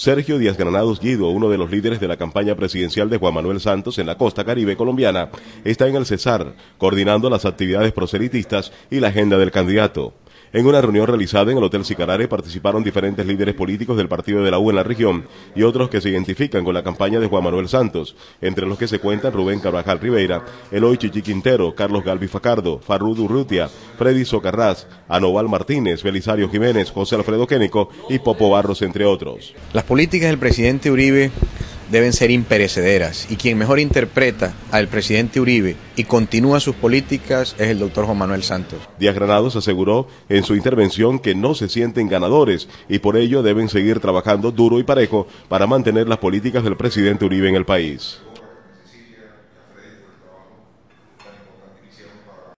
Sergio Díaz Granados Guido, uno de los líderes de la campaña presidencial de Juan Manuel Santos en la costa caribe colombiana, está en el Cesar, coordinando las actividades proselitistas y la agenda del candidato. En una reunión realizada en el Hotel Sicarare participaron diferentes líderes políticos del partido de la U en la región y otros que se identifican con la campaña de Juan Manuel Santos, entre los que se cuentan Rubén Carvajal Rivera, Eloy Chichi Quintero, Carlos Galvi Facardo, Farrudo Urrutia, Freddy Socarrás, Anoval Martínez, Belisario Jiménez, José Alfredo Quénico y Popo Barros, entre otros. Las políticas del presidente Uribe deben ser imperecederas y quien mejor interpreta al presidente Uribe y continúa sus políticas es el doctor Juan Manuel Santos. Díaz Granados aseguró en su intervención que no se sienten ganadores y por ello deben seguir trabajando duro y parejo para mantener las políticas del presidente Uribe en el país.